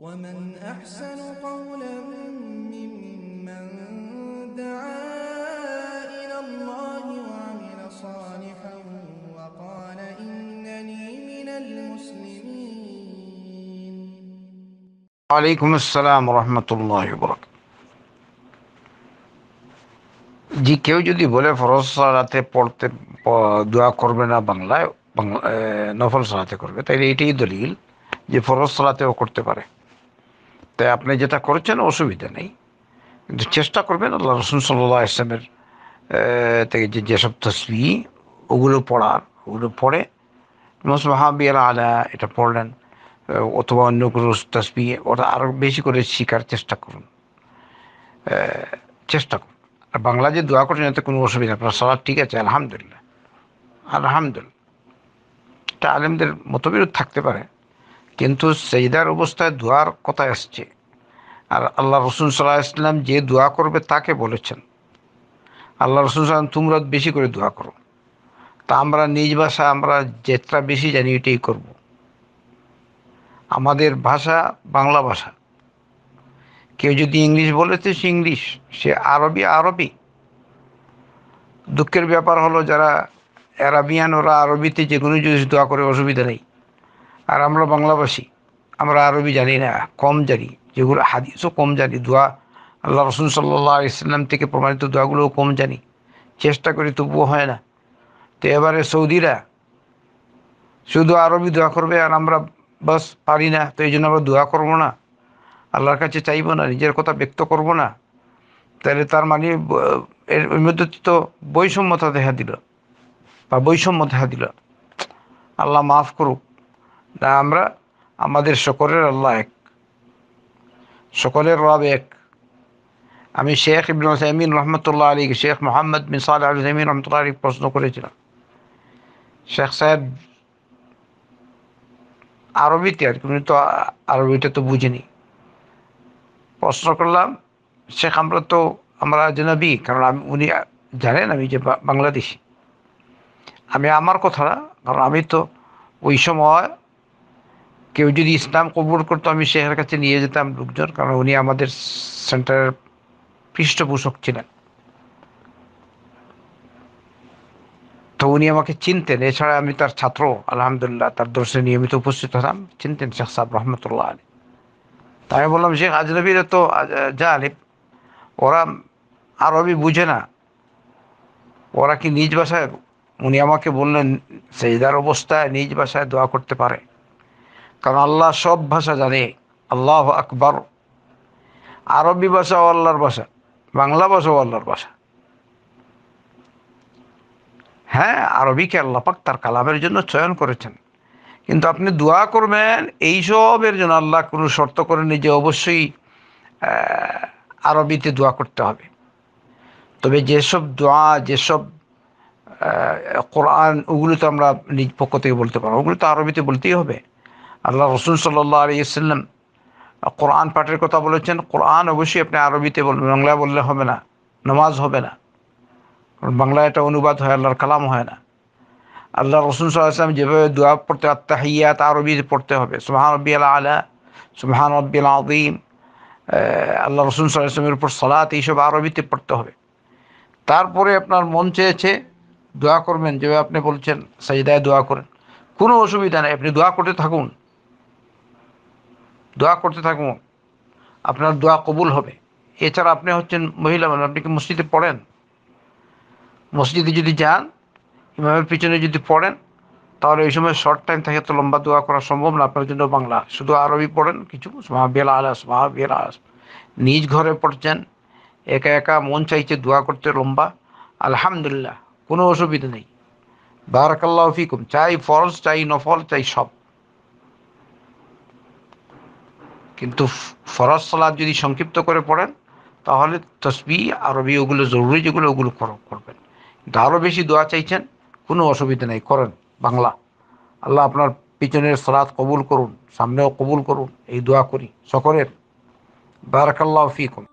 ومن أحسن قولا ممن دعا إلى الله وعمل صالحا وقال إنني من المسلمين عليكم السلام ورحمة الله وبركاته জি কেউ যদি বলে ফরজ সালাতে পড়তে দোয়া করবে না বাংলায় নফল সালাতে করবে তাইলে এটাই দলিল যে ফরজ সালাতেও করতে পারে তাই আপনি যেটা করেছেন অসুবিধা নেই কিন্তু চেষ্টা করবেন আল্লাহ রসুল সাল্লাহ ইসলামের থেকে যে যেসব তসবি ওগুলো পড়ার ওগুলো পড়ে মসমাহাবিয়াল আলা এটা পড়লেন অথবা অন্য কোনো তসবি ওটা আরও বেশি করে শেখার চেষ্টা করুন চেষ্টা করুন আর বাংলা যে দোয়া করছেন এতে কোনো অসুবিধা আপনার সালাদ ঠিক আছে আলহামদুলিল্লাহ আলহামদুলিল্লাহ এটা আলেমদের মতবিরোধ থাকতে পারে কিন্তু সেইদার অবস্থায় দোয়ার কথা আসছে আর আল্লাহ রসুল সাল্লাহ ইসলাম যে দোয়া করবে তাকে বলেছেন আল্লাহ রসুল সাল্লাম তোমরা বেশি করে দোয়া করো তা আমরা নিজ ভাষা আমরা যেটা বেশি জানি এটাই করব আমাদের ভাষা বাংলা ভাষা কেউ যদি ইংলিশ বলেছে সে ইংলিশ সে আরবি আরবি দুঃখের ব্যাপার হলো যারা অ্যারাবিয়ান ওরা আরবিতে যে কোনো জিনিস দোয়া করে অসুবিধা নেই আর আমরা বাংলাভাষী আমরা আরবি জানি না কম জানি যেগুলো হাদিসও কম জানি দোয়া আল্লাহ রসুন সাল্লাহ ইসলাম থেকে প্রমাণিত দোয়াগুলোও কম জানি চেষ্টা করি তবুও হয় না তো এবারে সৌদিরা শুধু আরবি দোয়া করবে আর আমরা বাস পারি না তো এই জন্য আমরা দোয়া করবো না আল্লাহর কাছে চাইবো না নিজের কথা ব্যক্ত করব না তাহলে তার মানে এর মধ্যে তো বৈষম্যতা দেখা দিল বা বৈষম্য দেখা দিল আল্লাহ মাফ করুক না আমরা আমাদের সকলের আল্লাহ এক সকলের রব এক আমি শেখ ইবিন সাইমিন রহমতুল্লাহ আলীকে শেখ মোহাম্মদ বিন সাল রহমতুল্লাহ আলী প্রশ্ন করেছিলাম শেখ সাহেব আরবিতে আর কি তো আরবিটা তো বুঝিনি প্রশ্ন করলাম শেখ আমরা তো আমরা জেনাবি কারণ আমি উনি জানেন আমি যে বাংলাদেশি আমি আমার কথা কারণ আমি তো ওই সময় কেউ যদি ইসলাম কবুল করতো আমি শেখের কাছে নিয়ে যেতাম লোকজন কারণ উনি আমাদের সেন্টারের পৃষ্ঠপোষক ছিলেন তো উনি আমাকে চিনতেন এছাড়া আমি তার ছাত্র আলহামদুলিল্লাহ তার দর্শনে নিয়মিত উপস্থিত হতাম চিনতেন শেখ সাহেব রহমতুল্লাহ আলী তাই বললাম শেখ আজনবীরা তো যা আলিফ ওরা আরবি বুঝে না ওরা কি নিজ ভাষায় উনি আমাকে বললেন সেইদার অবস্থায় নিজ ভাষায় দোয়া করতে পারে কারণ আল্লাহ সব ভাষা জানে আল্লাহ আকবর আরবি ভাষাও আল্লাহর ভাষা বাংলা ভাষাও আল্লাহর ভাষা হ্যাঁ আরবিকে আল্লাপাক তার কালামের জন্য চয়ন করেছেন কিন্তু আপনি দোয়া করবেন এইসবের জন্য আল্লাহ কোনো শর্ত করেনি যে অবশ্যই আরবিতে দোয়া করতে হবে তবে যেসব দোয়া যেসব কোরআন ওগুলো তো আমরা নিজ পক্ষ থেকে বলতে পারবো ওগুলো তো আরবিতে বলতেই হবে আল্লাহ রসুল সাল্লাহ আলী ইসলাম কোরআন পাঠের কথা বলেছেন কোরআন অবশ্যই আপনি আরবিতে বলবেন বাংলায় বললে হবে না নমাজ হবে না কারণ বাংলায় এটা অনুবাদ হয় আল্লাহর কালাম হয় না আল্লাহ রসুল সাল্লাহ ইসলাম যেভাবে দোয়া পড়তে তা আরবিতে পড়তে হবে সুহান রব্বি আল্লাহ আলা সুহান রব্বি আদিম আল্লাহ রসুল সাল্লাহ ইসলামের উপর সালাত এইসব আরবিতে পড়তে হবে তারপরে আপনার মন চেয়েছে দোয়া করবেন যেভাবে আপনি বলছেন সাজিদায় দোয়া করেন কোনো অসুবিধা নেই আপনি দোয়া করতে থাকুন দোয়া করতে থাকুন আপনার দোয়া কবুল হবে এছাড়া আপনি হচ্ছেন মহিলা মানে আপনি কি মসজিদে পড়েন মসজিদে যদি যান ইমামের পিছনে যদি পড়েন তাহলে এই সময় শর্ট টাইম থাকে তো লম্বা দোয়া করা সম্ভব না আপনার জন্য বাংলা শুধু আরবি পড়েন কিছু বেলা আলাস বেলা আলাস নিজ ঘরে পড়ছেন একা একা মন চাইছে দোয়া করতে লম্বা আলহামদুলিল্লাহ কোনো অসুবিধা নেই বারাকাল্লাহ ফিকুম চাই ফরজ চাই নফল চাই সব কিন্তু ফরজ সালাদ যদি সংক্ষিপ্ত করে পড়েন তাহলে তসবি আরবি ওগুলো জরুরি যেগুলো ওগুলো করবেন কিন্তু আরও বেশি দোয়া চাইছেন কোনো অসুবিধা নেই করেন বাংলা আল্লাহ আপনার পিছনের সালাদ কবুল করুন সামনেও কবুল করুন এই দোয়া করি সকলের বারাকাল্লাহ ফিকুম